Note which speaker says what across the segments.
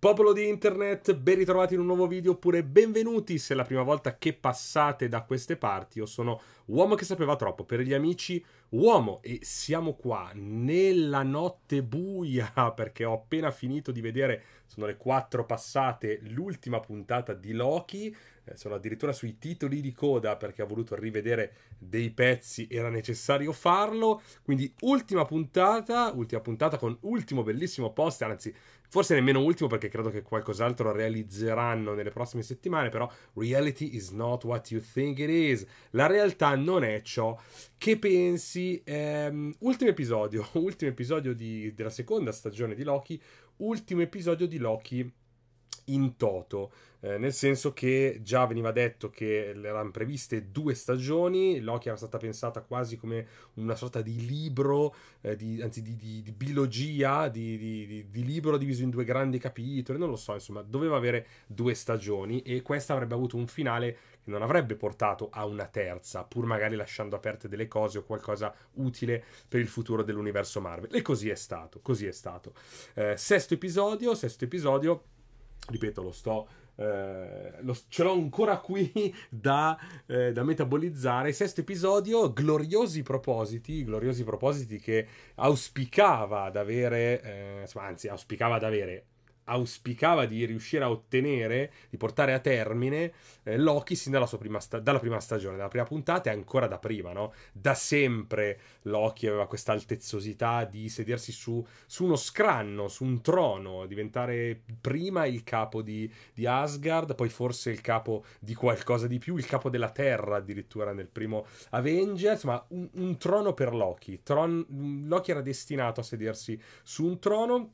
Speaker 1: Popolo di internet, ben ritrovati in un nuovo video oppure benvenuti se è la prima volta che passate da queste parti. Io sono Uomo che sapeva troppo, per gli amici Uomo e siamo qua nella notte buia perché ho appena finito di vedere, sono le 4 passate, l'ultima puntata di Loki. Eh, sono addirittura sui titoli di coda perché ho voluto rivedere dei pezzi, era necessario farlo. Quindi ultima puntata, ultima puntata con ultimo bellissimo post, anzi Forse nemmeno ultimo perché credo che qualcos'altro realizzeranno nelle prossime settimane, però reality is not what you think it is. La realtà non è ciò che pensi. Ehm, ultimo episodio, ultimo episodio di, della seconda stagione di Loki, ultimo episodio di Loki in toto, eh, nel senso che già veniva detto che erano previste due stagioni, Loki era stata pensata quasi come una sorta di libro, eh, di, anzi di, di, di biologia, di, libro diviso in due grandi capitoli, non lo so, insomma, doveva avere due stagioni e questa avrebbe avuto un finale che non avrebbe portato a una terza, pur magari lasciando aperte delle cose o qualcosa utile per il futuro dell'universo Marvel. E così è stato, così è stato. Eh, sesto episodio, sesto episodio ripeto, lo sto eh, lo, ce l'ho ancora qui da, eh, da, metabolizzare. Sesto episodio, gloriosi propositi, gloriosi propositi che auspicava ad avere, eh, anzi auspicava ad avere auspicava di riuscire a ottenere, di portare a termine eh, Loki sin dalla, prima sta- dalla prima stagione, dalla prima puntata e ancora da prima, no? Da sempre Loki aveva questa altezzosità di sedersi su, su uno scranno, su un trono, diventare prima il capo di, di, Asgard, poi forse il capo di qualcosa di più, il capo della Terra addirittura nel primo Avengers, insomma un, un trono per Loki. Tron- Loki era destinato a sedersi su un trono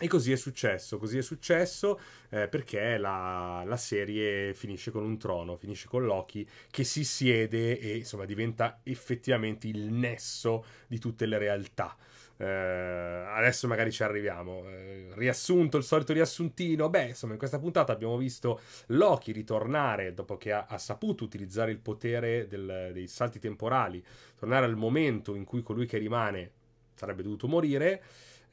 Speaker 1: e così è successo, così è successo eh, perché la, la, serie finisce con un trono, finisce con Loki che si siede e insomma diventa effettivamente il nesso di tutte le realtà. Eh, adesso magari ci arriviamo. Eh, riassunto, il solito riassuntino. Beh, insomma, in questa puntata abbiamo visto Loki ritornare dopo che ha, ha saputo utilizzare il potere del, dei salti temporali, tornare al momento in cui colui che rimane sarebbe dovuto morire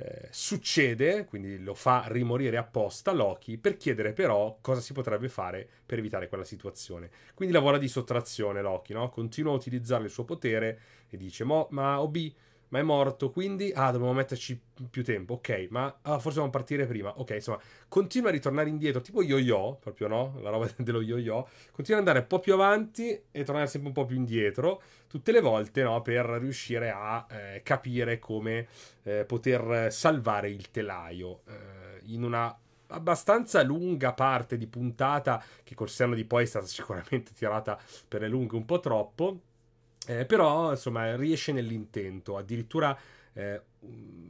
Speaker 1: eh, succede, quindi lo fa rimorire apposta Loki per chiedere però cosa si potrebbe fare per evitare quella situazione. Quindi lavora di sottrazione Loki, no? continua a utilizzare il suo potere e dice ma, ma Obi ma è morto, quindi... Ah, dobbiamo metterci più tempo, ok, ma ah, forse dobbiamo partire prima, ok, insomma, continua a ritornare indietro, tipo yo-yo, proprio no, la roba dello yo-yo, continua ad andare un po' più avanti e tornare sempre un po' più indietro, tutte le volte, no, per riuscire a eh, capire come eh, poter salvare il telaio eh, in una abbastanza lunga parte di puntata che col senno di poi è stata sicuramente tirata per le lunghe un po' troppo eh, però, insomma, riesce nell'intento. Addirittura eh,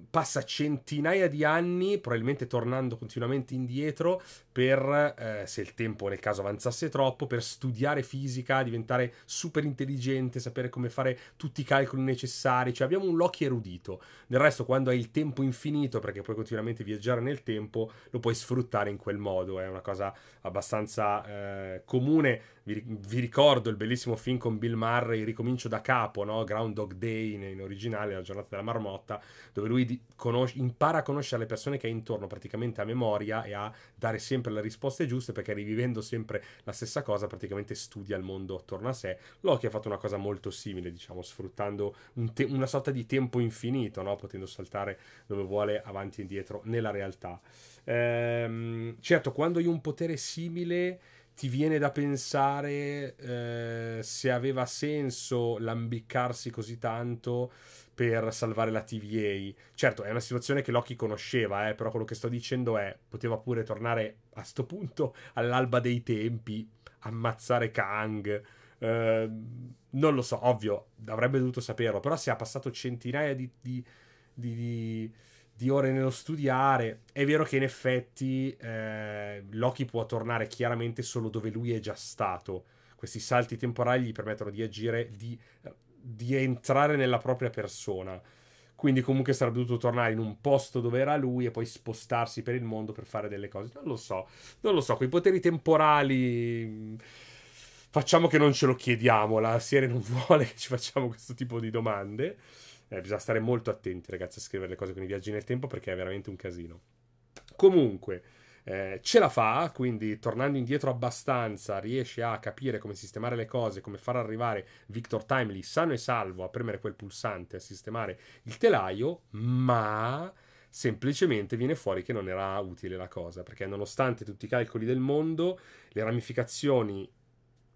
Speaker 1: passa centinaia di anni, probabilmente tornando continuamente indietro, per, eh, se il tempo nel caso avanzasse troppo, per studiare fisica, diventare super intelligente, sapere come fare tutti i calcoli necessari, cioè abbiamo un Loki erudito. Del resto quando hai il tempo infinito, perché puoi continuamente viaggiare nel tempo, lo puoi sfruttare in quel modo, è una cosa abbastanza eh, comune. Vi, vi, ricordo il bellissimo film con Bill Murray, ricomincio da capo, no? Groundhog Day in, in originale, la giornata della marmotta, dove lui conosce, impara a conoscere le persone che ha intorno praticamente a memoria e a dare sempre le risposte giuste perché rivivendo sempre la stessa cosa praticamente studia il mondo attorno a sé. Loki ha fatto una cosa molto simile, diciamo, sfruttando un te- una sorta di tempo infinito, no? potendo saltare dove vuole avanti e indietro nella realtà. Ehm, certo, quando hai un potere simile ti viene da pensare eh, se aveva senso lambiccarsi così tanto per salvare la TVA. Certo, è una situazione che Loki conosceva, eh, però quello che sto dicendo è, poteva pure tornare a sto punto all'alba dei tempi, ammazzare Kang. Eh, non lo so, ovvio, avrebbe dovuto saperlo, però se ha passato centinaia di, di, di, di ore nello studiare, è vero che in effetti eh, Loki può tornare chiaramente solo dove lui è già stato. Questi salti temporali gli permettono di agire, di di entrare nella propria persona. Quindi comunque sarebbe dovuto tornare in un posto dove era lui e poi spostarsi per il mondo per fare delle cose. Non lo so, non lo so, quei poteri temporali... Facciamo che non ce lo chiediamo, la serie non vuole che ci facciamo questo tipo di domande. Eh, bisogna stare molto attenti ragazzi a scrivere le cose con i viaggi nel tempo perché è veramente un casino. Comunque, eh, ce la fa, quindi tornando indietro abbastanza riesce a capire come sistemare le cose, come far arrivare Victor Timely sano e salvo a premere quel pulsante, a sistemare il telaio, ma semplicemente viene fuori che non era utile la cosa, perché nonostante tutti i calcoli del mondo, le ramificazioni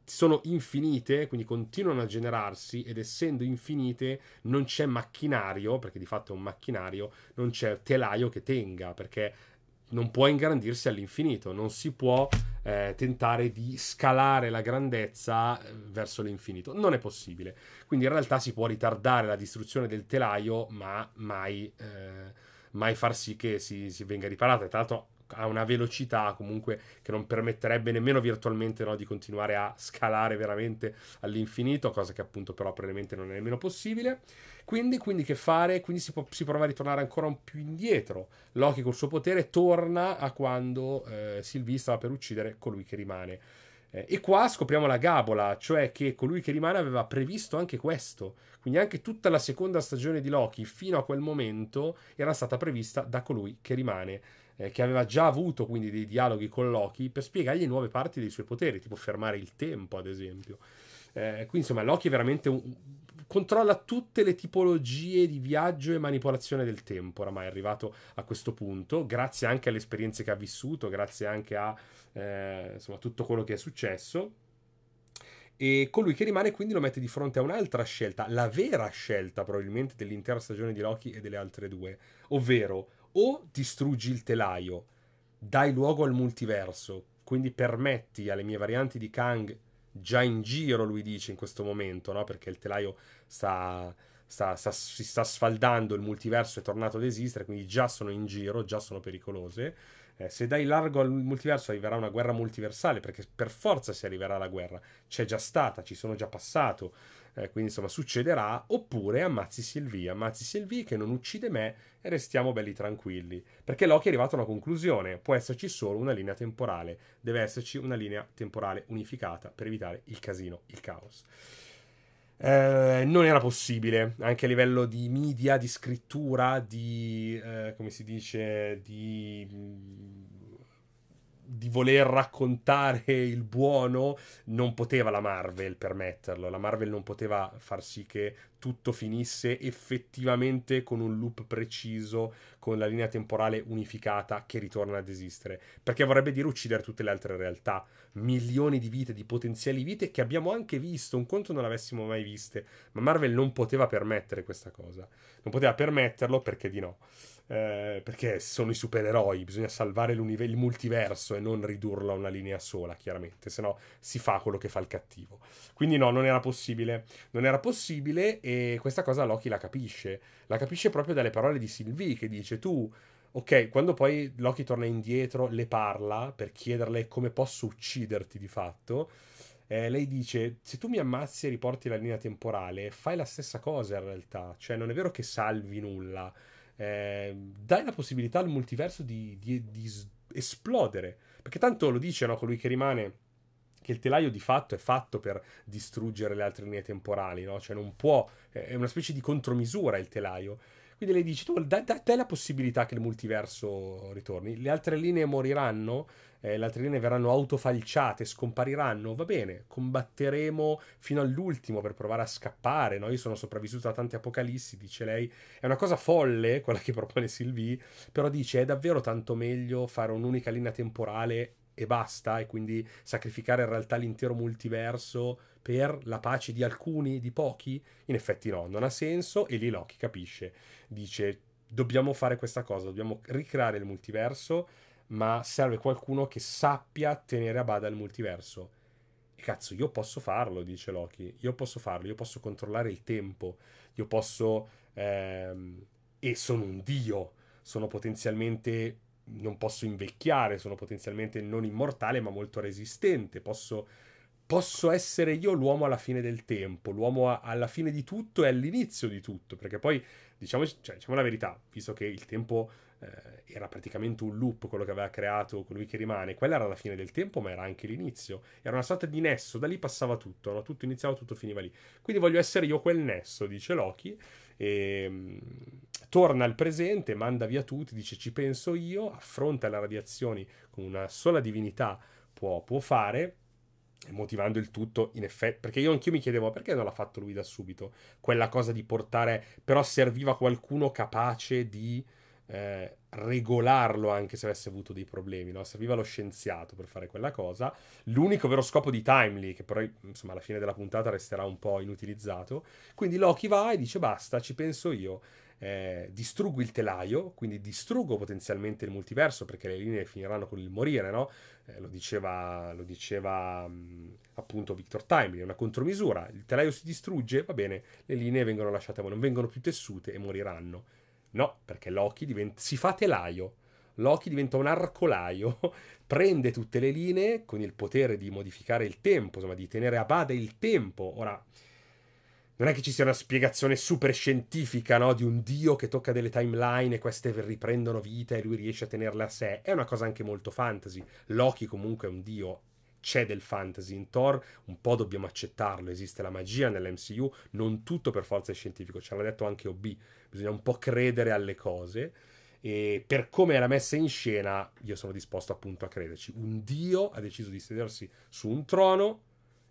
Speaker 1: sono infinite, quindi continuano a generarsi ed essendo infinite non c'è macchinario, perché di fatto è un macchinario, non c'è telaio che tenga, perché non può ingrandirsi all'infinito, non si può eh, tentare di scalare la grandezza eh, verso l'infinito, non è possibile. Quindi in realtà si può ritardare la distruzione del telaio, ma mai, eh, mai far sì che si, si venga riparata. Tra l'altro a una velocità comunque che non permetterebbe nemmeno virtualmente no, di continuare a scalare veramente all'infinito, cosa che appunto però probabilmente non è nemmeno possibile. Quindi, quindi che fare? Quindi si, può, si, prova a ritornare ancora un più indietro. Loki col suo potere torna a quando eh, Sylvie stava per uccidere colui che rimane. Eh, e qua scopriamo la gabola, cioè che colui che rimane aveva previsto anche questo. Quindi anche tutta la seconda stagione di Loki fino a quel momento era stata prevista da colui che rimane eh, che aveva già avuto quindi dei dialoghi con Loki per spiegargli nuove parti dei suoi poteri, tipo fermare il tempo, ad esempio. Eh, quindi insomma, Loki è veramente un... controlla tutte le tipologie di viaggio e manipolazione del tempo. Oramai è arrivato a questo punto, grazie anche alle esperienze che ha vissuto, grazie anche a eh, insomma, tutto quello che è successo. E colui che rimane quindi lo mette di fronte a un'altra scelta, la vera scelta probabilmente dell'intera stagione di Loki e delle altre due, ovvero o distruggi il telaio, dai luogo al multiverso, quindi permetti alle mie varianti di Kang già in giro, lui dice in questo momento, no? perché il telaio sta, sta, sta, si sta sfaldando, il multiverso è tornato ad esistere, quindi già sono in giro, già sono pericolose. Eh, se dai largo al multiverso arriverà una guerra multiversale, perché per forza si arriverà alla guerra, c'è già stata, ci sono già passato eh, quindi insomma succederà, oppure ammazzi Sylvie, ammazzi Sylvie che non uccide me e restiamo belli tranquilli, perché Loki è arrivato a una conclusione, può esserci solo una linea temporale, deve esserci una linea temporale unificata per evitare il casino, il caos. Eh, non era possibile anche a livello di media, di scrittura, di eh, come si dice, di di voler raccontare il buono non poteva la Marvel permetterlo, la Marvel non poteva far sì che tutto finisse effettivamente con un loop preciso, con la linea temporale unificata che ritorna ad esistere, perché vorrebbe dire uccidere tutte le altre realtà, milioni di vite, di potenziali vite che abbiamo anche visto, un conto non l'avessimo mai viste, ma Marvel non poteva permettere questa cosa, non poteva permetterlo perché di no. Eh, perché sono i supereroi, bisogna salvare il multiverso e non ridurlo a una linea sola, chiaramente, se no si fa quello che fa il cattivo. Quindi no, non era possibile, non era possibile e questa cosa Loki la capisce, la capisce proprio dalle parole di Sylvie che dice tu ok, quando poi Loki torna indietro, le parla per chiederle come posso ucciderti di fatto. Eh, lei dice: Se tu mi ammazzi e riporti la linea temporale, fai la stessa cosa in realtà. Cioè, non è vero che salvi nulla eh, dai la possibilità al multiverso di, di, di esplodere. Perché tanto lo dice no, colui che rimane che il telaio di fatto è fatto per distruggere le altre linee temporali, no? cioè non può, è una specie di contromisura il telaio. Quindi lei dice, tu dai da te la possibilità che il multiverso ritorni, le altre linee moriranno, eh, le altre linee verranno autofalciate, scompariranno, va bene, combatteremo fino all'ultimo per provare a scappare, no? io sono sopravvissuto a tanti apocalissi, dice lei, è una cosa folle quella che propone Sylvie, però dice è davvero tanto meglio fare un'unica linea temporale e basta, e quindi sacrificare in realtà l'intero multiverso per la pace di alcuni, di pochi? In effetti no, non ha senso e lì Loki capisce, dice dobbiamo fare questa cosa, dobbiamo ricreare il multiverso, ma serve qualcuno che sappia tenere a bada il multiverso. E cazzo, io posso farlo, dice Loki, io posso farlo, io posso controllare il tempo, io posso... Ehm, e sono un dio, sono potenzialmente non posso invecchiare, sono potenzialmente non immortale ma molto resistente, posso, posso essere io l'uomo alla fine del tempo, l'uomo a, alla fine di tutto e all'inizio di tutto, perché poi diciamo, cioè, diciamo la verità, visto che il tempo eh, era praticamente un loop quello che aveva creato colui che rimane, quella era la fine del tempo ma era anche l'inizio, era una sorta di nesso, da lì passava tutto, no? tutto iniziava, tutto finiva lì, quindi voglio essere io quel nesso, dice Loki, e ehm, torna al presente, manda via tutti, dice ci penso io, affronta le radiazioni con una sola divinità può, può fare, motivando il tutto in effetti, perché io anch'io mi chiedevo perché non l'ha fatto lui da subito, quella cosa di portare, però serviva qualcuno capace di... Eh, regolarlo anche se avesse avuto dei problemi, no? Serviva lo scienziato per fare quella cosa. L'unico vero scopo di Timely, che poi, insomma alla fine della puntata resterà un po' inutilizzato. Quindi Loki va e dice basta, ci penso io. Eh, distruggo il telaio, quindi distruggo potenzialmente il multiverso perché le linee finiranno con il morire, no? Eh, lo diceva, lo diceva mh, mm, appunto Victor Timely, è una contromisura. Il telaio si distrugge, va bene, le linee vengono lasciate, ma non vengono più tessute e moriranno No, perché Loki diventa, si fa telaio. Loki diventa un arcolaio, prende tutte le linee con il potere di modificare il tempo, insomma di tenere a bada il tempo. Ora, non è che ci sia una spiegazione super scientifica, no? Di un dio che tocca delle timeline e queste riprendono vita e lui riesce a tenerle a sé. È una cosa anche molto fantasy. Loki comunque è un dio c'è del fantasy in Thor, un po' dobbiamo accettarlo, esiste la magia nell'MCU, non tutto per forza è scientifico, ce l'ha detto anche OB, bisogna un po' credere alle cose e per come era messa in scena io sono disposto appunto a crederci. Un dio ha deciso di sedersi su un trono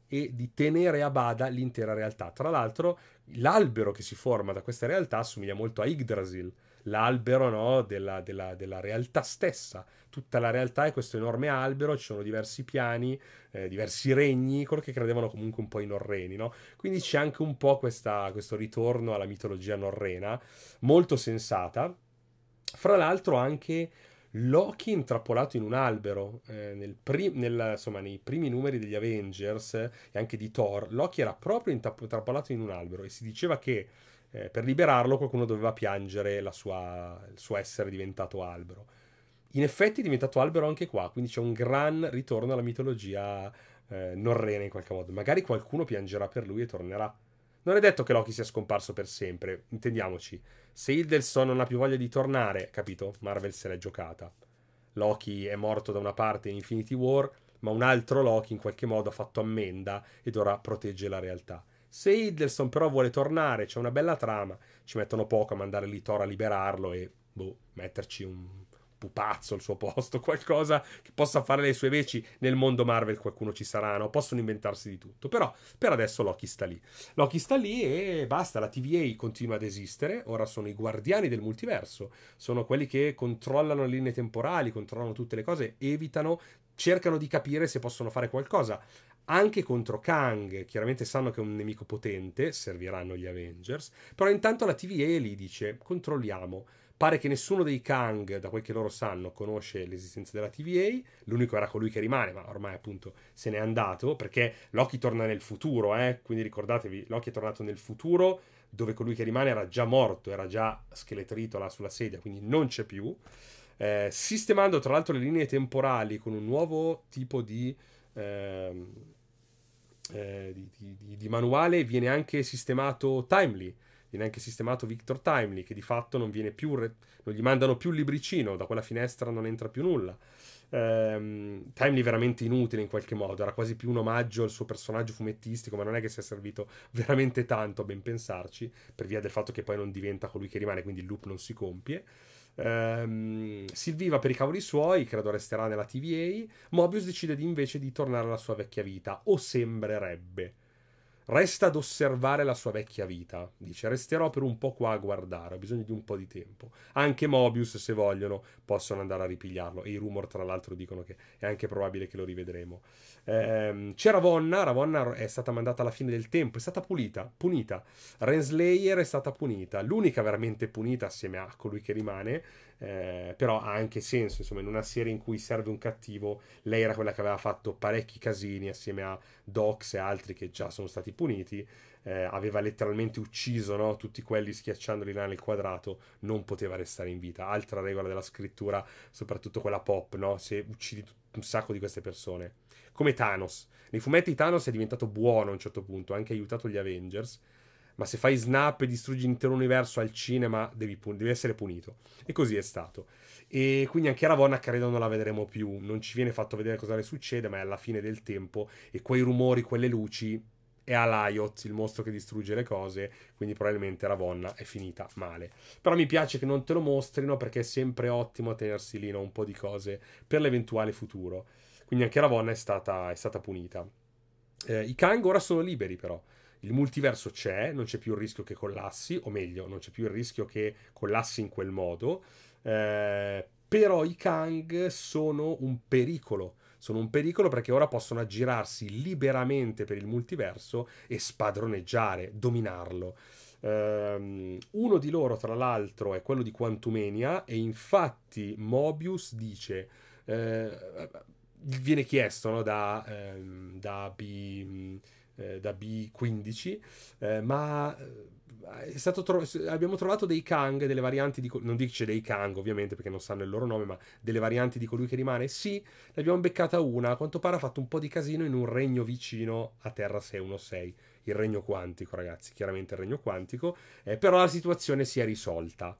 Speaker 1: e di tenere a bada l'intera realtà. Tra l'altro l'albero che si forma da questa realtà assomiglia molto a Yggdrasil, l'albero no, della, della, della, realtà stessa. Tutta la realtà è questo enorme albero, ci sono diversi piani, eh, diversi regni, quello che credevano comunque un po' i norreni, no? Quindi c'è anche un po' questa, questo ritorno alla mitologia norrena, molto sensata. Fra l'altro anche... Loki intrappolato in un albero. Eh, nel prim- nel, insomma, nei primi numeri degli Avengers eh, e anche di Thor, Loki era proprio intrappolato in un albero e si diceva che eh, per liberarlo qualcuno doveva piangere sua, il suo essere diventato albero. In effetti è diventato albero anche qua, quindi c'è un gran ritorno alla mitologia eh, norrena in qualche modo. Magari qualcuno piangerà per lui e tornerà. Non è detto che Loki sia scomparso per sempre, intendiamoci. Se Hildelson non ha più voglia di tornare, capito? Marvel se l'è giocata. Loki è morto da una parte in Infinity War, ma un altro Loki in qualche modo ha fatto ammenda ed ora protegge la realtà. Se Hiddleston però vuole tornare, c'è una bella trama, ci mettono poco a mandare lì Thor a liberarlo e boh, metterci un pupazzo al suo posto, qualcosa che possa fare le sue veci nel mondo Marvel qualcuno ci sarà, no? Possono inventarsi di tutto, però per adesso Loki sta lì. Loki sta lì e basta, la TVA continua ad esistere, ora sono i guardiani del multiverso, sono quelli che controllano le linee temporali, controllano tutte le cose, evitano cercano di capire se possono fare qualcosa anche contro Kang, chiaramente sanno che è un nemico potente, serviranno gli Avengers, però intanto la TVA lì dice controlliamo. Pare che nessuno dei Kang, da quel che loro sanno, conosce l'esistenza della TVA, l'unico era colui che rimane, ma ormai appunto se n'è andato, perché Loki torna nel futuro, eh? quindi ricordatevi, Loki è tornato nel futuro, dove colui che rimane era già morto, era già scheletrito là sulla sedia, quindi non c'è più, eh, sistemando tra l'altro le linee temporali con un nuovo tipo di... Ehm, eh, di, di, di, manuale viene anche sistemato Timely, viene anche sistemato Victor Timely, che di fatto non viene più, re- non gli mandano più il libricino, da quella finestra non entra più nulla. Um, Timely veramente inutile in qualche modo, era quasi più un omaggio al suo personaggio fumettistico, ma non è che sia servito veramente tanto a ben pensarci, per via del fatto che poi non diventa colui che rimane, quindi il loop non si compie. Um, Silviva per i cavoli suoi, credo resterà nella TVA. Mobius decide di, invece di tornare alla sua vecchia vita, o sembrerebbe. Resta ad osservare la sua vecchia vita. Dice: Resterò per un po' qua a guardare, ho bisogno di un po' di tempo. Anche Mobius, se vogliono, possono andare a ripigliarlo. E i rumor, tra l'altro, dicono che è anche probabile che lo rivedremo. Ehm, c'è Ravonna. Ravonna è stata mandata alla fine del tempo, è stata pulita, punita. Renslayer è stata punita. L'unica veramente punita, assieme a colui che rimane, eh, però ha anche senso, insomma, in una serie in cui serve un cattivo, lei era quella che aveva fatto parecchi casini assieme a Dox e altri che già sono stati puniti, eh, aveva letteralmente ucciso no? tutti quelli schiacciandoli là nel quadrato, non poteva restare in vita. Altra regola della scrittura, soprattutto quella pop, no? se uccidi un sacco di queste persone. Come Thanos. Nei fumetti Thanos è diventato buono a un certo punto, ha anche aiutato gli Avengers ma se fai snap e distruggi l'intero universo al cinema devi, pun- devi essere punito. E così è stato. E quindi anche Ravonna credo non la vedremo più, non ci viene fatto vedere cosa ne succede, ma è alla fine del tempo e quei rumori, quelle luci è Alaiot, il mostro che distrugge le cose, quindi probabilmente Ravonna è finita male. Però mi piace che non te lo mostrino perché è sempre ottimo tenersi lì no, un po' di cose per l'eventuale futuro. Quindi anche Ravonna è stata, è stata punita. Eh, I Kang ora sono liberi però, il multiverso c'è, non c'è più il rischio che collassi, o meglio, non c'è più il rischio che collassi in quel modo. Eh, però i Kang sono un pericolo. Sono un pericolo perché ora possono aggirarsi liberamente per il multiverso e spadroneggiare, dominarlo. Um, uno di loro, tra l'altro, è quello di Quantumania e infatti Mobius dice... Eh, viene chiesto no, da, ehm, da B, eh, da B15, eh, ma eh, tro- abbiamo trovato dei Kang, delle varianti di... Co- non dice dei Kang ovviamente perché non sanno il loro nome, ma delle varianti di colui che rimane. Sì, ne abbiamo beccata una, a quanto pare ha fatto un po' di casino in un regno vicino a Terra 616, il regno quantico ragazzi, chiaramente il regno quantico, eh, però la situazione si è risolta.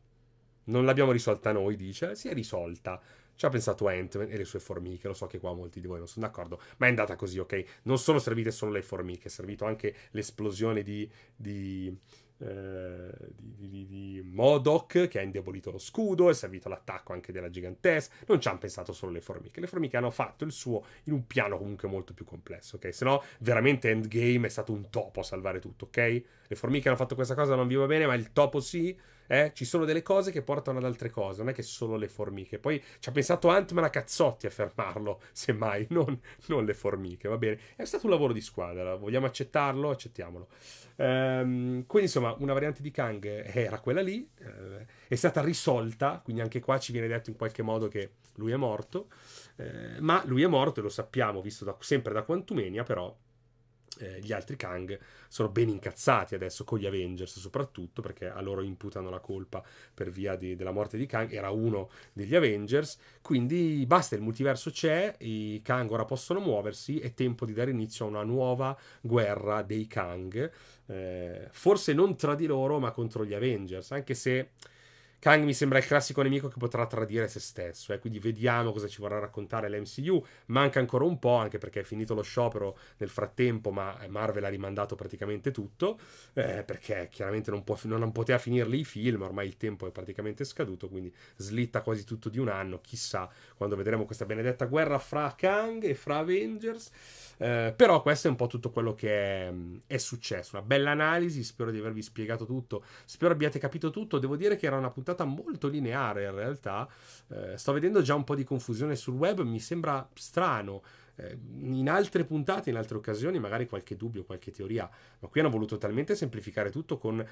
Speaker 1: Non l'abbiamo risolta noi, dice, si è risolta ci ha pensato Ant-Man e le sue formiche, lo so che qua molti di voi non sono d'accordo, ma è andata così, ok? Non sono servite solo le formiche, è servito anche l'esplosione di... di eh, di, di, di Modoc che ha indebolito lo scudo, è servito l'attacco anche della gigantesca. Non ci hanno pensato solo le formiche. Le formiche hanno fatto il suo in un piano comunque molto più complesso, ok? Se no, veramente Endgame è stato un topo a salvare tutto, ok? Le formiche hanno fatto questa cosa, non vi va bene, ma il topo sì. Eh? Ci sono delle cose che portano ad altre cose, non è che solo le formiche. Poi ci ha pensato Antman a cazzotti a fermarlo, semmai, non, non le formiche, va bene. È stato un lavoro di squadra, vogliamo accettarlo? Accettiamolo. Ehm, quindi insomma, una variante di Kang era quella lì, eh, è stata risolta, quindi anche qua ci viene detto in qualche modo che lui è morto, eh, ma lui è morto e lo sappiamo, visto da, sempre da Quantumenia, però eh, gli altri Kang sono ben incazzati adesso con gli Avengers soprattutto perché a loro imputano la colpa per via di, della morte di Kang era uno degli Avengers quindi basta il multiverso c'è i Kang ora possono muoversi è tempo di dare inizio a una nuova guerra dei Kang eh, forse non tra di loro ma contro gli Avengers anche se Kang mi sembra il classico nemico che potrà tradire se stesso, eh, quindi vediamo cosa ci vorrà raccontare l'MCU. Manca ancora un po', anche perché è finito lo sciopero nel frattempo, ma eh, Marvel ha rimandato praticamente tutto, eh, perché chiaramente non, può, non poteva finirli i film, ormai il tempo è praticamente scaduto, quindi slitta quasi tutto di un anno. Chissà quando vedremo questa benedetta guerra fra Kang e fra Avengers. Eh, però questo è un po' tutto quello che è, mm, è successo. Una bella analisi, spero di avervi spiegato tutto, spero abbiate capito tutto. Devo dire che era una puntata diventata molto lineare in realtà. Eh, sto vedendo già un po' di confusione sul web, mi sembra strano. Eh, in altre puntate, in altre occasioni, magari qualche dubbio, qualche teoria, ma qui hanno voluto talmente semplificare tutto con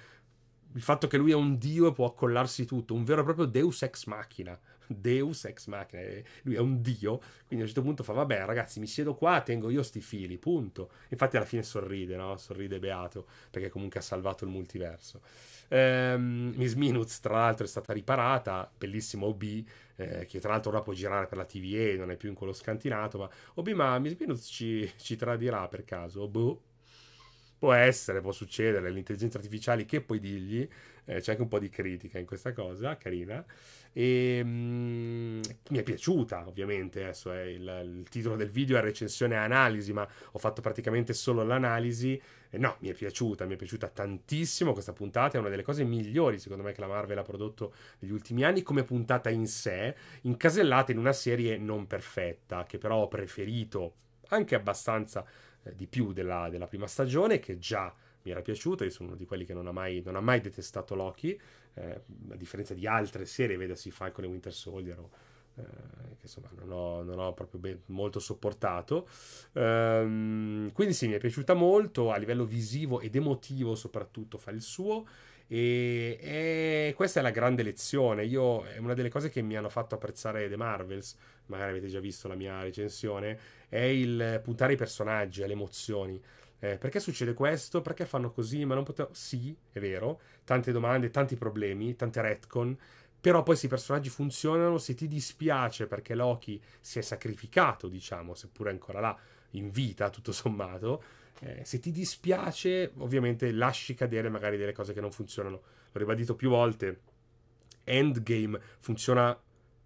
Speaker 1: il fatto che lui è un dio e può accollarsi tutto, un vero e proprio deus ex machina. Deus ex machina, eh, lui è un dio, quindi a un certo punto fa vabbè ragazzi mi siedo qua, tengo io sti fili, punto. Infatti alla fine sorride, no? Sorride beato, perché comunque ha salvato il multiverso. Ehm, Miss Minutes tra l'altro è stata riparata, bellissimo OB, eh, che tra l'altro ora può girare per la TVA, non è più in quello scantinato, ma OB ma Miss Minutes ci, ci tradirà per caso, boh Può essere, può succedere, le intelligenze artificiali, che puoi dirgli? Eh, c'è anche un po' di critica in questa cosa, carina. E, mm, mi è piaciuta, ovviamente, adesso è il, il, titolo del video è recensione e analisi, ma ho fatto praticamente solo l'analisi. E eh, no, mi è piaciuta, mi è piaciuta tantissimo questa puntata, è una delle cose migliori secondo me che la Marvel ha prodotto negli ultimi anni come puntata in sé, incasellata in una serie non perfetta, che però ho preferito anche abbastanza eh, di più della, della, prima stagione, che già mi era piaciuta, io sono uno di quelli che non ha mai, non ha mai detestato Loki, eh, a differenza di altre serie, vedersi Falcon e Winter Soldier o, eh, che insomma non ho, non ho proprio ben, molto sopportato. Ehm, quindi sì, mi è piaciuta molto, a livello visivo ed emotivo soprattutto fa il suo. E, e, questa è la grande lezione. Io, è una delle cose che mi hanno fatto apprezzare The Marvels, magari avete già visto la mia recensione, è il puntare i personaggi alle emozioni. Eh, perché succede questo? Perché fanno così? Ma non potevo. Sì, è vero, tante domande, tanti problemi, tante retcon. Però poi se i personaggi funzionano, se ti dispiace perché Loki si è sacrificato, diciamo, seppure ancora là, in vita, tutto sommato, eh, se ti dispiace, ovviamente lasci cadere magari delle cose che non funzionano. L'ho ribadito più volte. Endgame funziona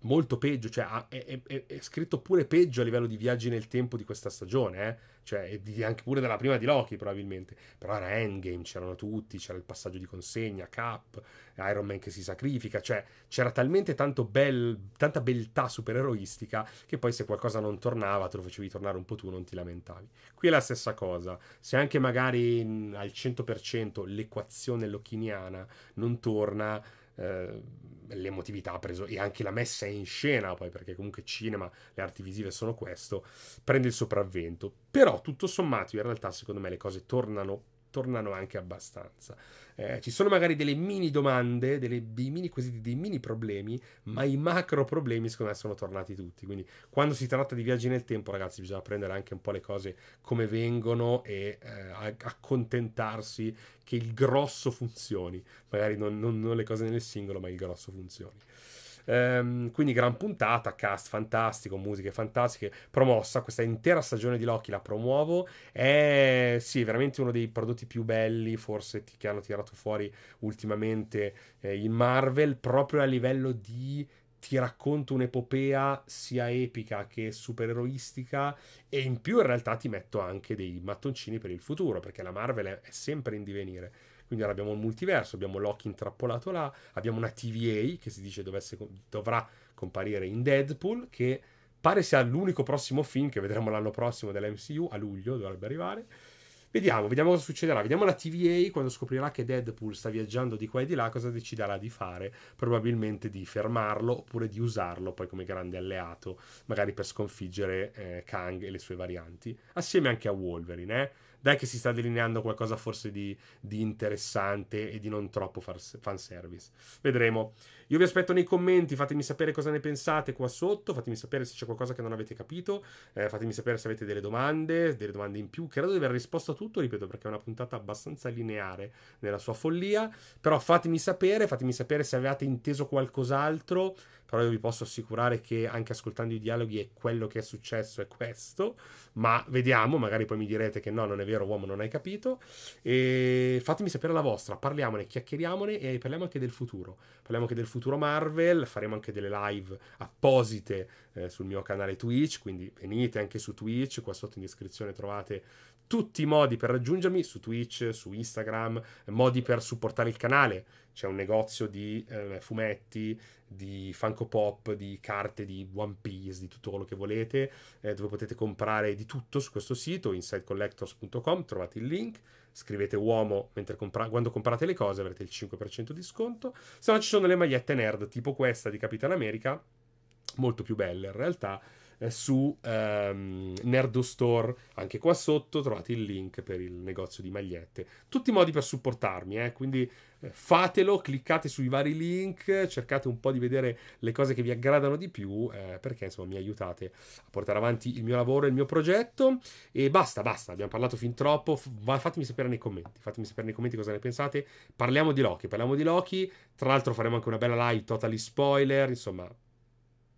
Speaker 1: molto peggio, cioè è, è, è, scritto pure peggio a livello di viaggi nel tempo di questa stagione, eh? cioè di, anche pure della prima di Loki probabilmente, però era Endgame, c'erano tutti, c'era il passaggio di consegna, Cap, Iron Man che si sacrifica, cioè c'era talmente bel, tanta beltà supereroistica che poi se qualcosa non tornava te lo facevi tornare un po' tu, non ti lamentavi. Qui è la stessa cosa, se anche magari al 100% l'equazione lochiniana non torna eh, l'emotività ha preso e anche la messa in scena poi perché comunque cinema le arti visive sono questo prende il sopravvento però tutto sommato in realtà secondo me le cose tornano tornano anche abbastanza eh, ci sono magari delle mini domande, delle, dei mini quesiti, dei mini problemi, ma i macro problemi secondo me sono tornati tutti. Quindi quando si tratta di viaggi nel tempo, ragazzi, bisogna prendere anche un po' le cose come vengono e eh, accontentarsi che il grosso funzioni. Magari non, non, non le cose nel singolo, ma il grosso funzioni. Ehm, quindi gran puntata, cast fantastico, musiche fantastiche, promossa questa intera stagione di Loki, la promuovo. È sì, veramente uno dei prodotti più belli, forse che hanno tirato fuori ultimamente eh, in Marvel, proprio a livello di ti racconto un'epopea sia epica che supereroistica e in più in realtà ti metto anche dei mattoncini per il futuro, perché la Marvel è, è sempre in divenire. Quindi ora abbiamo il multiverso, abbiamo Loki intrappolato là, abbiamo una TVA che si dice dovesse, dovrà comparire in Deadpool, che pare sia l'unico prossimo film che vedremo l'anno prossimo dell'MCU, a luglio dovrebbe arrivare. Vediamo, vediamo cosa succederà. Vediamo la TVA quando scoprirà che Deadpool sta viaggiando di qua e di là, cosa deciderà di fare. Probabilmente di fermarlo oppure di usarlo poi come grande alleato, magari per sconfiggere eh, Kang e le sue varianti, assieme anche a Wolverine. Eh? dai che si sta delineando qualcosa forse di, di interessante e di non troppo fanservice. Vedremo. Io vi aspetto nei commenti, fatemi sapere cosa ne pensate qua sotto, fatemi sapere se c'è qualcosa che non avete capito, eh, fatemi sapere se avete delle domande, delle domande in più. Credo di aver risposto a tutto, ripeto, perché è una puntata abbastanza lineare nella sua follia, però fatemi sapere, fatemi sapere se avevate inteso qualcos'altro però io vi posso assicurare che anche ascoltando i dialoghi è quello che è successo, è questo, ma vediamo, magari poi mi direte che no, non è vero uomo, non hai capito, e fatemi sapere la vostra, parliamone, chiacchieriamone e parliamo anche del futuro, parliamo anche del futuro Marvel, faremo anche delle live apposite eh, sul mio canale Twitch, quindi venite anche su Twitch, qua sotto in descrizione trovate tutti i modi per raggiungermi su Twitch, su Instagram, modi per supportare il canale c'è un negozio di eh, fumetti, di Funko Pop, di carte di One Piece, di tutto quello che volete, eh, dove potete comprare di tutto su questo sito, insidecollectors.com, trovate il link, scrivete uomo compra- quando comprate le cose avrete il 5% di sconto, se no ci sono le magliette nerd tipo questa di Capitan America, molto più belle in realtà, eh, su ehm, Store, anche qua sotto trovate il link per il negozio di magliette. Tutti i modi per supportarmi, eh? quindi eh, fatelo, cliccate sui vari link, cercate un po' di vedere le cose che vi aggradano di più, eh, perché insomma mi aiutate a portare avanti il mio lavoro e il mio progetto. E basta, basta, abbiamo parlato fin troppo, fatemi sapere nei commenti, fatemi sapere nei commenti cosa ne pensate. Parliamo di Loki, parliamo di Loki, tra l'altro faremo anche una bella live totally spoiler, insomma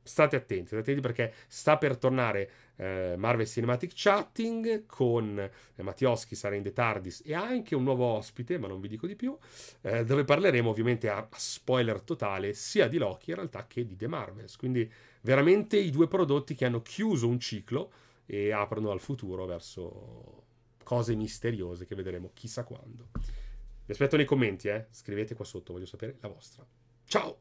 Speaker 1: state attenti, state attenti perché sta per tornare eh, Marvel Cinematic Chatting con eh, Mattioschi, Sarende Tardis e anche un nuovo ospite, ma non vi dico di più, eh, dove parleremo ovviamente a spoiler totale sia di Loki in realtà che di The Marvels. Quindi veramente i due prodotti che hanno chiuso un ciclo e aprono al futuro verso cose misteriose che vedremo chissà quando. Vi aspetto nei commenti, eh? scrivete qua sotto, voglio sapere la vostra. Ciao!